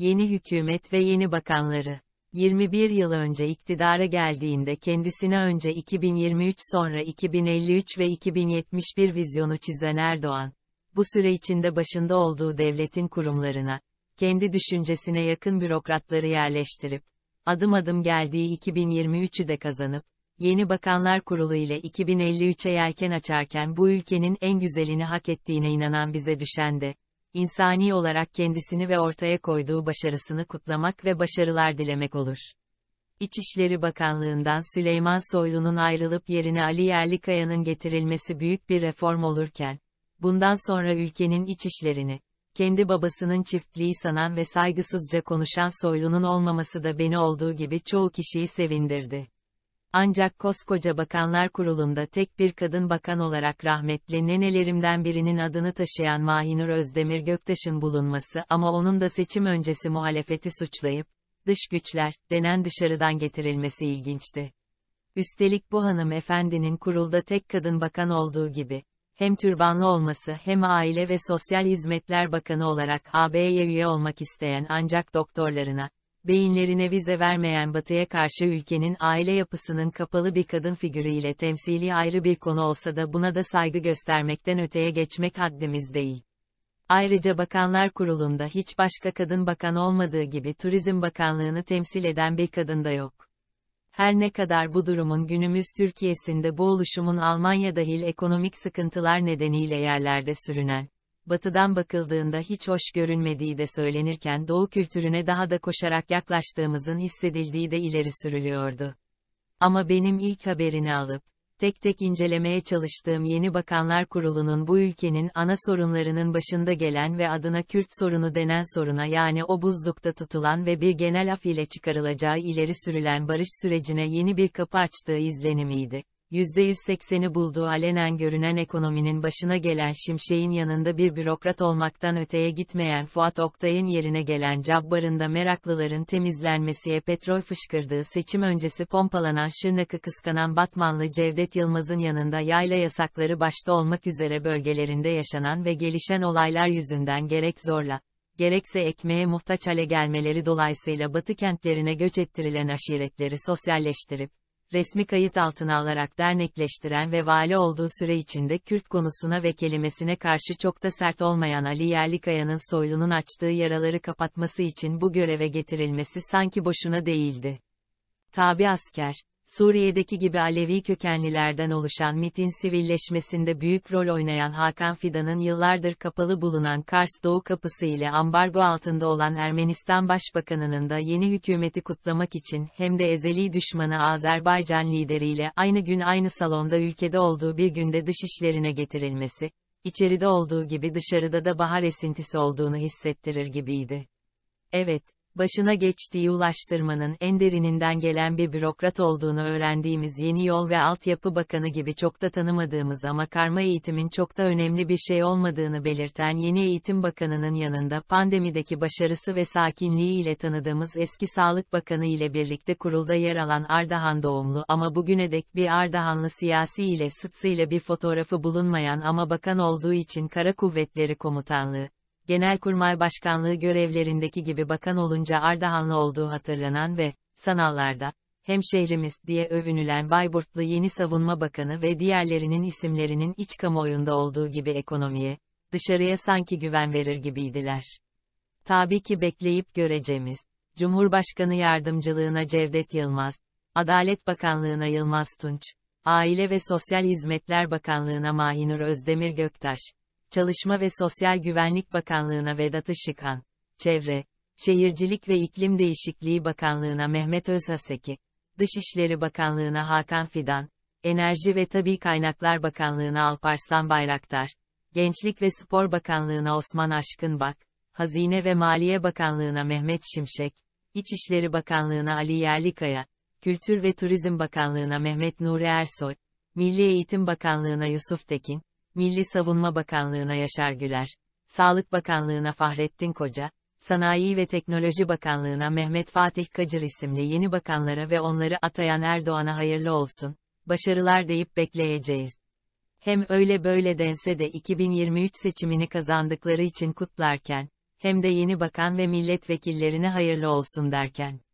yeni hükümet ve yeni bakanları. 21 yıl önce iktidara geldiğinde kendisine önce 2023 sonra 2053 ve 2071 vizyonu çizen Erdoğan, bu süre içinde başında olduğu devletin kurumlarına, kendi düşüncesine yakın bürokratları yerleştirip, adım adım geldiği 2023'ü de kazanıp, yeni bakanlar kurulu ile 2053'e yelken açarken bu ülkenin en güzelini hak ettiğine inanan bize düşen de, insani olarak kendisini ve ortaya koyduğu başarısını kutlamak ve başarılar dilemek olur. İçişleri Bakanlığından Süleyman Soylu'nun ayrılıp yerine Ali Yerlikaya'nın getirilmesi büyük bir reform olurken, bundan sonra ülkenin iç işlerini, kendi babasının çiftliği sanan ve saygısızca konuşan Soylu'nun olmaması da beni olduğu gibi çoğu kişiyi sevindirdi. Ancak koskoca bakanlar kurulunda tek bir kadın bakan olarak rahmetli nenelerimden birinin adını taşıyan Mahinur Özdemir Göktaş'ın bulunması ama onun da seçim öncesi muhalefeti suçlayıp, dış güçler, denen dışarıdan getirilmesi ilginçti. Üstelik bu hanımefendinin kurulda tek kadın bakan olduğu gibi, hem türbanlı olması hem Aile ve Sosyal Hizmetler Bakanı olarak AB'ye üye olmak isteyen ancak doktorlarına, beyinlerine vize vermeyen batıya karşı ülkenin aile yapısının kapalı bir kadın figürüyle temsili ayrı bir konu olsa da buna da saygı göstermekten öteye geçmek haddimiz değil. Ayrıca Bakanlar Kurulu'nda hiç başka kadın bakan olmadığı gibi Turizm Bakanlığını temsil eden bir kadın da yok. Her ne kadar bu durumun günümüz Türkiye'sinde bu oluşumun Almanya dahil ekonomik sıkıntılar nedeniyle yerlerde sürünen, batıdan bakıldığında hiç hoş görünmediği de söylenirken doğu kültürüne daha da koşarak yaklaştığımızın hissedildiği de ileri sürülüyordu. Ama benim ilk haberini alıp, tek tek incelemeye çalıştığım yeni Bakanlar Kurulu'nun bu ülkenin ana sorunlarının başında gelen ve adına Kürt sorunu denen soruna yani o buzlukta tutulan ve bir genel af ile çıkarılacağı ileri sürülen barış sürecine yeni bir kapı açtığı izlenimiydi. %180'i bulduğu alenen görünen ekonominin başına gelen Şimşek'in yanında bir bürokrat olmaktan öteye gitmeyen Fuat Oktay'ın yerine gelen Cabbar'ın da meraklıların temizlenmesiye petrol fışkırdığı seçim öncesi pompalanan Şırnak'ı kıskanan Batmanlı Cevdet Yılmaz'ın yanında yayla yasakları başta olmak üzere bölgelerinde yaşanan ve gelişen olaylar yüzünden gerek zorla, gerekse ekmeğe muhtaç hale gelmeleri dolayısıyla batı kentlerine göç ettirilen aşiretleri sosyalleştirip, resmi kayıt altına alarak dernekleştiren ve vali olduğu süre içinde Kürt konusuna ve kelimesine karşı çok da sert olmayan Ali Yerlikaya'nın soylunun açtığı yaraları kapatması için bu göreve getirilmesi sanki boşuna değildi. Tabi asker, Suriye'deki gibi Alevi kökenlilerden oluşan MIT'in sivilleşmesinde büyük rol oynayan Hakan Fidan'ın yıllardır kapalı bulunan Kars Doğu Kapısı ile ambargo altında olan Ermenistan Başbakanı'nın da yeni hükümeti kutlamak için hem de ezeli düşmanı Azerbaycan lideriyle aynı gün aynı salonda ülkede olduğu bir günde dışişlerine getirilmesi, içeride olduğu gibi dışarıda da bahar esintisi olduğunu hissettirir gibiydi. Evet, başına geçtiği ulaştırmanın en derininden gelen bir bürokrat olduğunu öğrendiğimiz Yeni Yol ve Altyapı Bakanı gibi çok da tanımadığımız ama karma eğitimin çok da önemli bir şey olmadığını belirten Yeni Eğitim Bakanı'nın yanında pandemideki başarısı ve sakinliği ile tanıdığımız eski Sağlık Bakanı ile birlikte kurulda yer alan Ardahan doğumlu ama bugüne dek bir Ardahanlı siyasi ile sıtsıyla bir fotoğrafı bulunmayan ama bakan olduğu için Kara Kuvvetleri Komutanlığı, Genelkurmay Başkanlığı görevlerindeki gibi bakan olunca Ardahanlı olduğu hatırlanan ve, sanallarda, hem şehrimiz diye övünülen Bayburtlu yeni savunma bakanı ve diğerlerinin isimlerinin iç kamuoyunda olduğu gibi ekonomiye, dışarıya sanki güven verir gibiydiler. Tabii ki bekleyip göreceğimiz, Cumhurbaşkanı yardımcılığına Cevdet Yılmaz, Adalet Bakanlığına Yılmaz Tunç, Aile ve Sosyal Hizmetler Bakanlığına Mahinur Özdemir Göktaş, Çalışma ve Sosyal Güvenlik Bakanlığı'na Vedat Işıkhan, Çevre, Şehircilik ve İklim Değişikliği Bakanlığı'na Mehmet Özhaseki, Dışişleri Bakanlığı'na Hakan Fidan, Enerji ve Tabi Kaynaklar Bakanlığı'na Alparslan Bayraktar, Gençlik ve Spor Bakanlığı'na Osman Aşkınbak, Hazine ve Maliye Bakanlığı'na Mehmet Şimşek, İçişleri Bakanlığı'na Ali Yerlikaya, Kültür ve Turizm Bakanlığı'na Mehmet Nuri Ersoy, Milli Eğitim Bakanlığı'na Yusuf Tekin, Milli Savunma Bakanlığı'na Yaşar Güler, Sağlık Bakanlığı'na Fahrettin Koca, Sanayi ve Teknoloji Bakanlığı'na Mehmet Fatih Kacır isimli yeni bakanlara ve onları atayan Erdoğan'a hayırlı olsun, başarılar deyip bekleyeceğiz. Hem öyle böyle dense de 2023 seçimini kazandıkları için kutlarken, hem de yeni bakan ve milletvekillerine hayırlı olsun derken.